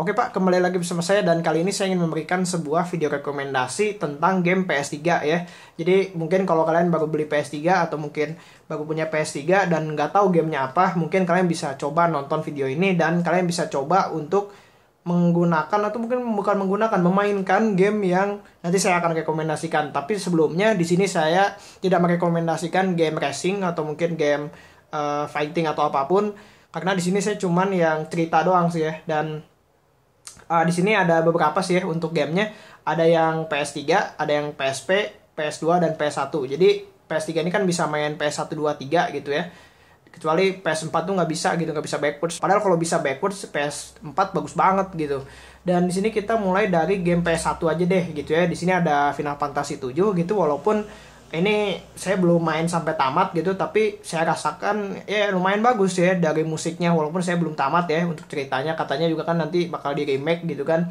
Oke Pak, kembali lagi bersama saya dan kali ini saya ingin memberikan sebuah video rekomendasi tentang game PS3 ya. Jadi mungkin kalau kalian baru beli PS3 atau mungkin baru punya PS3 dan nggak tahu gamenya apa, mungkin kalian bisa coba nonton video ini dan kalian bisa coba untuk menggunakan atau mungkin bukan menggunakan memainkan game yang nanti saya akan rekomendasikan. Tapi sebelumnya di sini saya tidak merekomendasikan game racing atau mungkin game uh, fighting atau apapun karena di sini saya cuman yang cerita doang sih ya dan uh, di sini ada beberapa sih ya untuk gamenya ada yang PS3 ada yang PSP PS2 dan PS1 jadi PS3 ini kan bisa main PS1 2 3 gitu ya kecuali PS4 tuh nggak bisa gitu nggak bisa backwards padahal kalau bisa backwards PS4 bagus banget gitu dan di sini kita mulai dari game PS1 aja deh gitu ya di sini ada Final Fantasy 7 gitu walaupun ini saya belum main sampai tamat gitu tapi saya rasakan ya lumayan bagus ya dari musiknya walaupun saya belum tamat ya untuk ceritanya katanya juga kan nanti bakal di remake gitu kan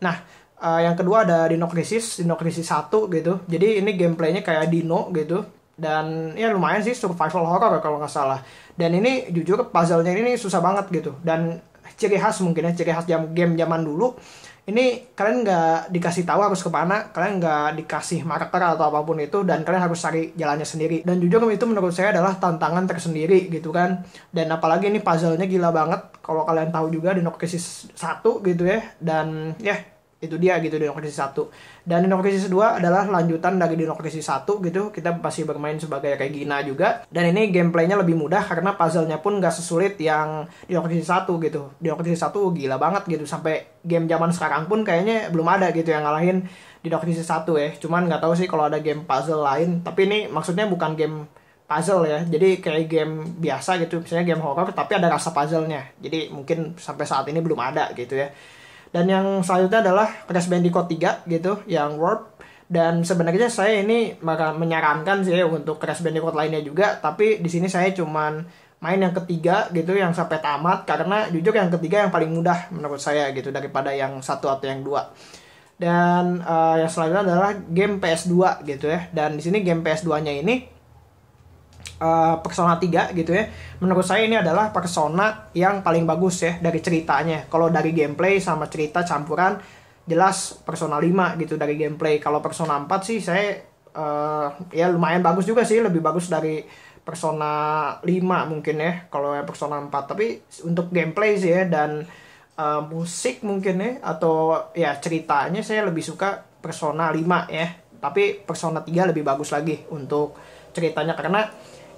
nah uh, yang kedua ada Dino Crisis Dino Crisis 1 gitu jadi ini gameplaynya kayak Dino gitu dan ya lumayan sih survival horror kalau nggak salah dan ini jujur puzzle-nya ini susah banget gitu dan ciri khas mungkin ya ciri khas jam game zaman dulu ini kalian nggak dikasih tahu harus kemana kalian nggak dikasih marker atau apapun itu dan kalian harus cari jalannya sendiri dan jujur itu menurut saya adalah tantangan tersendiri gitu kan dan apalagi ini puzzle-nya gila banget kalau kalian tahu juga di Nokia 1 gitu ya dan ya yeah, itu dia gitu di Dino Crisis 1 dan Dino Crisis 2 adalah lanjutan dari Dino Crisis 1 gitu kita pasti bermain sebagai kayak Gina juga dan ini gameplaynya lebih mudah karena puzzle-nya pun gak sesulit yang Dino Crisis 1 gitu Dino Crisis 1 gila banget gitu sampai game zaman sekarang pun kayaknya belum ada gitu yang ngalahin Dino Crisis 1 ya cuman nggak tahu sih kalau ada game puzzle lain tapi ini maksudnya bukan game puzzle ya jadi kayak game biasa gitu misalnya game horror tapi ada rasa puzzle-nya jadi mungkin sampai saat ini belum ada gitu ya dan yang selanjutnya adalah Crash Bandicoot 3 gitu, yang Warp. Dan sebenarnya saya ini maka menyarankan sih untuk Crash Bandicoot lainnya juga, tapi di sini saya cuman main yang ketiga gitu yang sampai tamat karena jujur yang ketiga yang paling mudah menurut saya gitu daripada yang satu atau yang dua dan uh, yang selanjutnya adalah game PS2 gitu ya dan di sini game PS2 nya ini Eh, persona 3 gitu ya. Menurut saya ini adalah Persona yang paling bagus ya dari ceritanya. Kalau dari gameplay sama cerita campuran jelas Persona 5 gitu dari gameplay. Kalau Persona 4 sih saya uh, ya lumayan bagus juga sih, lebih bagus dari Persona 5 mungkin ya kalau Persona 4. Tapi untuk gameplay sih ya dan uh, musik mungkin ya atau ya ceritanya saya lebih suka Persona 5 ya. Tapi Persona 3 lebih bagus lagi untuk ceritanya karena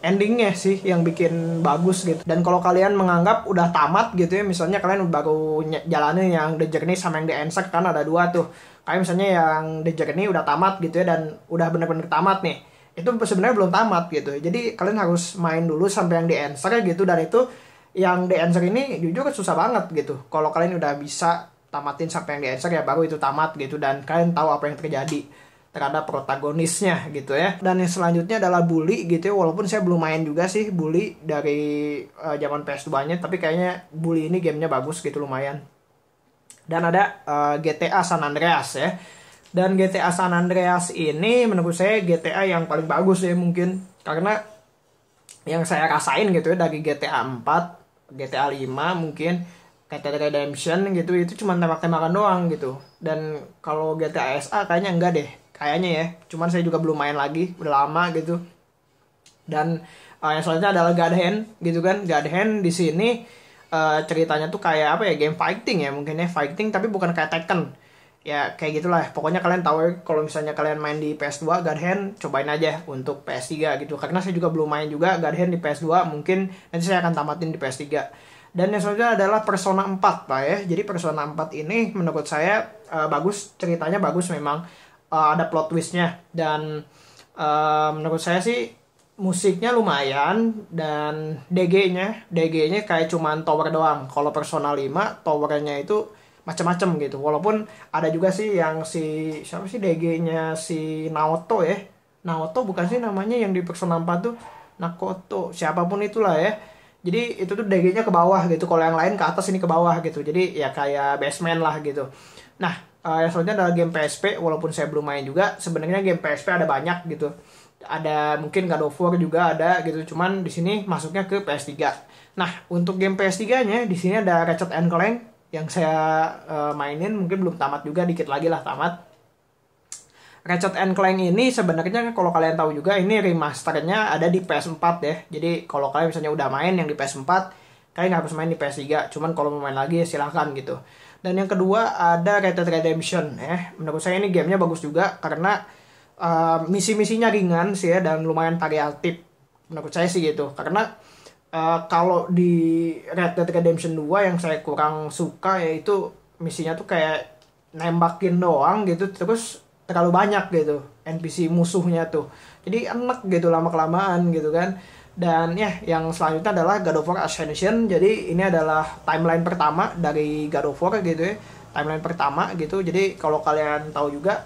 endingnya sih yang bikin bagus gitu dan kalau kalian menganggap udah tamat gitu ya misalnya kalian baru jalanin yang The Journey sama yang The Answer kan ada dua tuh kayak misalnya yang The Journey udah tamat gitu ya dan udah bener-bener tamat nih itu sebenarnya belum tamat gitu jadi kalian harus main dulu sampai yang The Answer gitu dan itu yang The Answer ini jujur susah banget gitu kalau kalian udah bisa tamatin sampai yang The Answer ya baru itu tamat gitu dan kalian tahu apa yang terjadi terhadap protagonisnya gitu ya. Dan yang selanjutnya adalah Bully gitu ya. Walaupun saya belum main juga sih Bully dari uh, zaman PS2-nya tapi kayaknya Bully ini gamenya bagus gitu lumayan. Dan ada uh, eh, GTA San Andreas ya. Dan GTA San Andreas ini menurut saya GTA yang paling bagus ya mungkin karena yang saya rasain gitu ya dari GTA 4, GTA 5 mungkin GTA Redemption gitu itu cuma tembak-tembakan doang gitu dan kalau GTA SA kayaknya enggak deh kayaknya ya cuman saya juga belum main lagi udah lama gitu dan uh, yang selanjutnya adalah God Hand gitu kan God Hand di sini uh, ceritanya tuh kayak apa ya game fighting ya mungkin ya fighting tapi bukan kayak Tekken ya kayak gitulah ya. pokoknya kalian tahu ya, kalau misalnya kalian main di PS2 God Hand cobain aja untuk PS3 gitu karena saya juga belum main juga God Hand di PS2 mungkin nanti saya akan tamatin di PS3 dan yang selanjutnya adalah Persona 4 Pak ya. Jadi Persona 4 ini menurut saya uh, bagus, ceritanya bagus memang uh, ada plot twistnya dan uh, menurut saya sih musiknya lumayan dan DG-nya DG-nya kayak cuman tower doang kalau personal 5 towernya itu macam-macam gitu walaupun ada juga sih yang si siapa sih DG-nya si Naoto ya Naoto bukan sih namanya yang di personal 4 tuh Nakoto siapapun itulah ya jadi itu tuh DG-nya ke bawah gitu kalau yang lain ke atas ini ke bawah gitu jadi ya kayak basement lah gitu nah uh, yang selanjutnya adalah game PSP walaupun saya belum main juga sebenarnya game PSP ada banyak gitu ada mungkin God of War juga ada gitu cuman di sini masuknya ke PS3 nah untuk game PS3 nya di sini ada Ratchet and Clank yang saya uh, mainin mungkin belum tamat juga dikit lagi lah tamat Ratchet and Clank ini sebenarnya kalau kalian tahu juga ini remasternya ada di PS4 ya. Jadi kalau kalian misalnya udah main yang di PS4, kalian harus main di PS3. Cuman kalau mau main lagi ya silahkan gitu. Dan yang kedua ada Red Dead Redemption ya. Menurut saya ini gamenya bagus juga karena uh, misi-misinya ringan sih ya dan lumayan variatif. Menurut saya sih gitu. Karena uh, kalau di Red Dead Redemption 2 yang saya kurang suka yaitu misinya tuh kayak nembakin doang gitu terus terlalu banyak gitu NPC musuhnya tuh. Jadi enak gitu lama-kelamaan gitu kan dan ya, yang selanjutnya adalah God of War Ascension. Jadi ini adalah timeline pertama dari God of War gitu ya. Timeline pertama gitu. Jadi kalau kalian tahu juga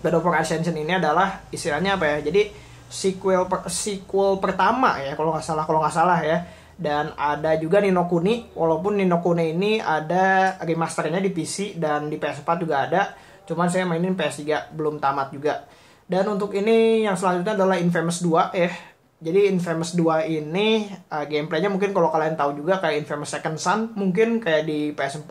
God of War Ascension ini adalah istilahnya apa ya? Jadi sequel per, sequel pertama ya kalau nggak salah kalau nggak salah ya. Dan ada juga Nino Kuni, walaupun Nino Kuni ini ada remasternya di PC dan di PS4 juga ada. Cuman saya mainin PS3 belum tamat juga. Dan untuk ini yang selanjutnya adalah Infamous 2 ya. Eh, jadi Infamous 2 ini uh, gameplaynya mungkin kalau kalian tahu juga kayak Infamous Second Son mungkin kayak di PS4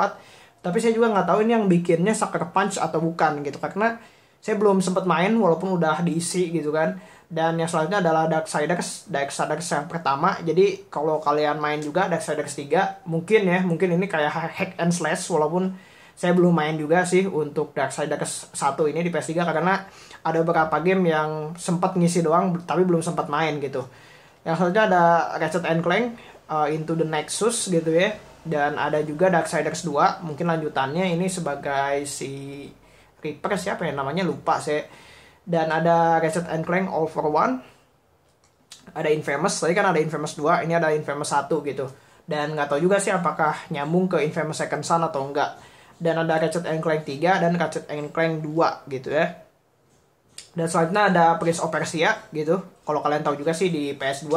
tapi saya juga nggak tahu ini yang bikinnya Sucker Punch atau bukan gitu karena saya belum sempat main walaupun udah diisi gitu kan dan yang selanjutnya adalah Darksiders Darksiders yang pertama jadi kalau kalian main juga Darksiders 3 mungkin ya mungkin ini kayak hack and slash walaupun saya belum main juga sih untuk Darksiders 1 ini di PS3 karena ada beberapa game yang sempat ngisi doang tapi belum sempat main gitu. Yang selanjutnya ada Ratchet and Clank uh, Into the Nexus gitu ya. Dan ada juga Darksiders 2, mungkin lanjutannya ini sebagai si Reaper siapa ya namanya lupa saya. Dan ada Ratchet and Clank All for One. Ada Infamous, tadi kan ada Infamous 2, ini ada Infamous 1 gitu. Dan nggak tahu juga sih apakah nyambung ke Infamous Second Son atau enggak dan ada Ratchet and Clank 3 dan Ratchet and Clank 2 gitu ya. Dan selanjutnya ada Prince of Persia gitu. Kalau kalian tahu juga sih di PS2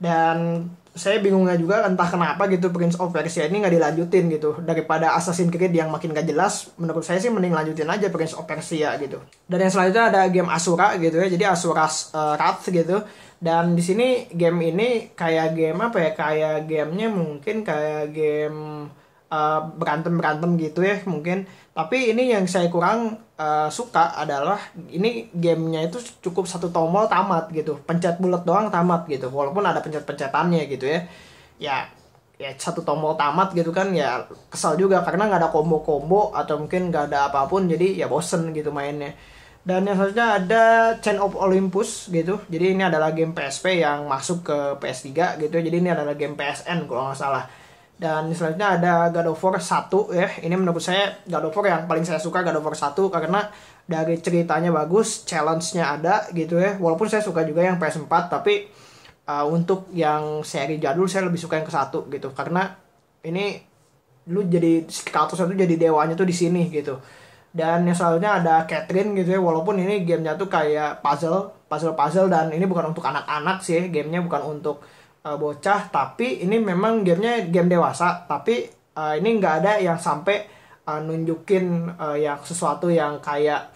dan saya bingungnya juga entah kenapa gitu Prince of Persia ini nggak dilanjutin gitu daripada Assassin's Creed yang makin gak jelas menurut saya sih mending lanjutin aja Prince of Persia gitu dan yang selanjutnya ada game Asura gitu ya jadi Asura uh, Wrath gitu dan di sini game ini kayak game apa ya kayak gamenya mungkin kayak game Eh, berantem berantem gitu ya mungkin tapi ini yang saya kurang uh, suka adalah ini gamenya itu cukup satu tombol tamat gitu pencet bulat doang tamat gitu walaupun ada pencet pencetannya gitu ya ya ya satu tombol tamat gitu kan ya kesal juga karena nggak ada combo-combo atau mungkin nggak ada apapun jadi ya bosen gitu mainnya dan yang selanjutnya ada Chain of Olympus gitu jadi ini adalah game PSP yang masuk ke PS3 gitu jadi ini adalah game PSN kalau nggak salah dan selanjutnya ada God of War 1 ya. Eh, ini menurut saya God of War yang paling saya suka God of War 1 karena dari ceritanya bagus, challenge-nya ada gitu ya. Walaupun saya suka juga yang PS4 tapi uh, untuk yang seri jadul saya lebih suka yang ke satu gitu karena ini lu jadi Kratos itu jadi dewanya tuh di sini gitu dan yang selanjutnya ada Catherine gitu ya walaupun ini gamenya tuh kayak puzzle puzzle puzzle dan ini bukan untuk anak-anak sih gamenya bukan untuk uh, bocah tapi ini memang gamenya game dewasa tapi uh, ini nggak ada yang sampai uh, nunjukin uh, yang sesuatu yang kayak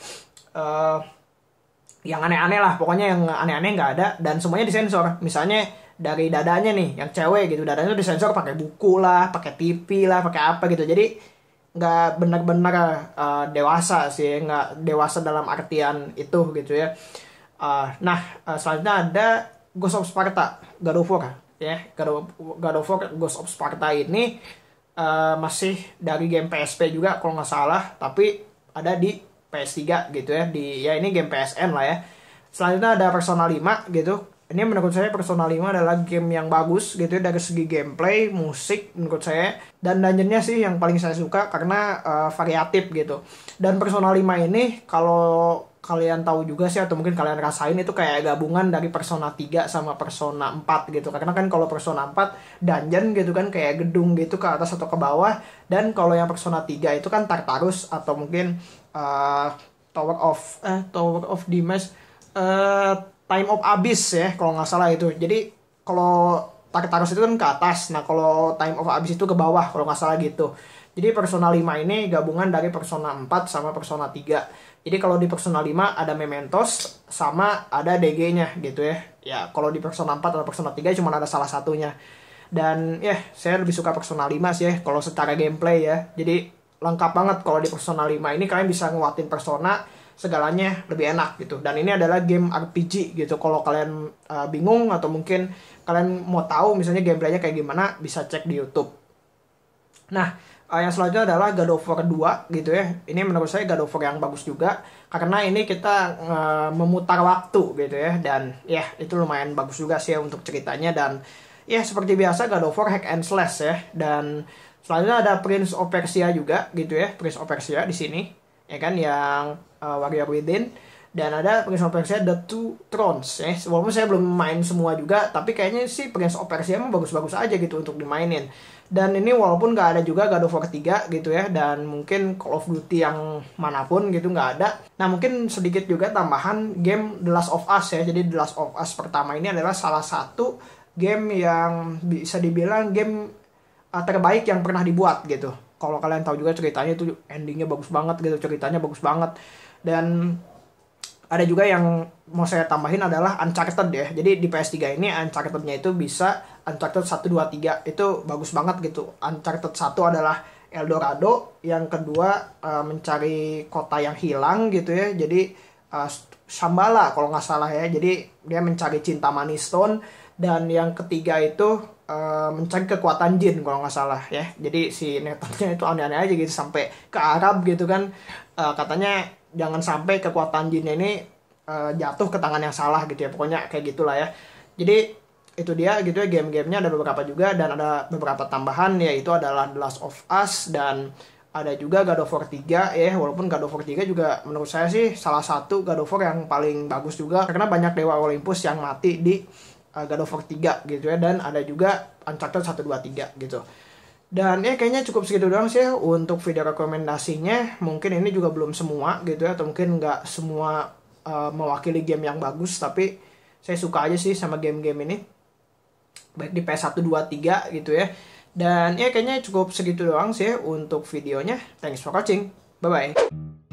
uh, yang aneh-aneh lah pokoknya yang aneh-aneh nggak ada dan semuanya disensor misalnya dari dadanya nih yang cewek gitu dadanya disensor pakai buku lah pakai TV lah pakai apa gitu jadi nggak benar-benar uh, dewasa sih nggak dewasa dalam artian itu gitu ya uh, nah uh, selanjutnya ada Ghost of Sparta God of War ya God of, God of War Ghost of Sparta ini uh, masih dari game PSP juga kalau nggak salah tapi ada di PS3 gitu ya di ya ini game PSN lah ya selanjutnya ada Persona 5 gitu ini menurut saya Persona 5 adalah game yang bagus gitu ya dari segi gameplay, musik menurut saya dan dungeonnya sih yang paling saya suka karena uh, variatif gitu. Dan Persona 5 ini kalau kalian tahu juga sih atau mungkin kalian rasain itu kayak gabungan dari Persona 3 sama Persona 4 gitu. Karena kan kalau Persona 4 dungeon gitu kan kayak gedung gitu ke atas atau ke bawah dan kalau yang Persona 3 itu kan Tartarus atau mungkin uh, Tower of eh Tower of Dimas uh, eh, Time of Abyss ya kalau nggak salah itu. Jadi kalau Tartarus itu kan ke atas. Nah, kalau Time of Abyss itu ke bawah kalau nggak salah gitu. Jadi Persona 5 ini gabungan dari Persona 4 sama Persona 3 jadi kalau di personal 5 ada Mementos sama ada DG-nya gitu ya. Ya kalau di personal 4 atau personal 3 cuma ada salah satunya. Dan ya yeah, saya lebih suka personal 5 sih ya kalau secara gameplay ya. Jadi lengkap banget kalau di personal 5 ini kalian bisa nguatin Persona segalanya lebih enak gitu dan ini adalah game RPG gitu kalau kalian uh, bingung atau mungkin kalian mau tahu misalnya gameplaynya kayak gimana bisa cek di YouTube nah uh, yang selanjutnya adalah God of War 2 gitu ya. Ini menurut saya God of War yang bagus juga karena ini kita uh, memutar waktu gitu ya dan ya yeah, itu lumayan bagus juga sih ya untuk ceritanya dan ya yeah, seperti biasa God of War hack and slash ya dan selanjutnya ada Prince of Persia juga gitu ya, Prince of Persia di sini ya kan yang uh, Warrior Within dan ada Prince of Persia The Two Thrones ya walaupun saya belum main semua juga tapi kayaknya sih Prince of Persia emang bagus-bagus aja gitu untuk dimainin dan ini walaupun nggak ada juga God of War 3 gitu ya dan mungkin Call of Duty yang manapun gitu nggak ada nah mungkin sedikit juga tambahan game The Last of Us ya jadi The Last of Us pertama ini adalah salah satu game yang bisa dibilang game eh, terbaik yang pernah dibuat gitu kalau kalian tahu juga ceritanya itu endingnya bagus banget gitu ceritanya bagus banget dan ada juga yang mau saya tambahin adalah Uncharted ya. Jadi di PS3 ini Uncharted-nya itu bisa Uncharted 1, 2, 3 itu bagus banget gitu. Uncharted 1 adalah Eldorado, yang kedua uh, mencari kota yang hilang gitu ya. Jadi uh, Shambhala kalau nggak salah ya. Jadi dia mencari cinta manis Stone dan yang ketiga itu uh, mencari kekuatan jin kalau nggak salah ya. Jadi si Nathan-nya itu aneh-aneh aja gitu sampai ke Arab gitu kan. Uh, katanya jangan sampai kekuatan jin ini uh, jatuh ke tangan yang salah gitu ya pokoknya kayak gitulah ya jadi itu dia gitu ya game-gamenya ada beberapa juga dan ada beberapa tambahan yaitu adalah The Last of Us dan ada juga God of War 3 ya walaupun God of War 3 juga menurut saya sih salah satu God of War yang paling bagus juga karena banyak dewa Olympus yang mati di uh, God of War 3 gitu ya dan ada juga Uncharted 1 2 3 gitu. Dan ya kayaknya cukup segitu doang sih ya untuk video rekomendasinya. Mungkin ini juga belum semua gitu ya, atau mungkin nggak semua uh, mewakili game yang bagus, tapi saya suka aja sih sama game-game ini. Baik di PS1, 2, 3 gitu ya. Dan ya kayaknya cukup segitu doang sih ya untuk videonya. Thanks for watching. Bye-bye.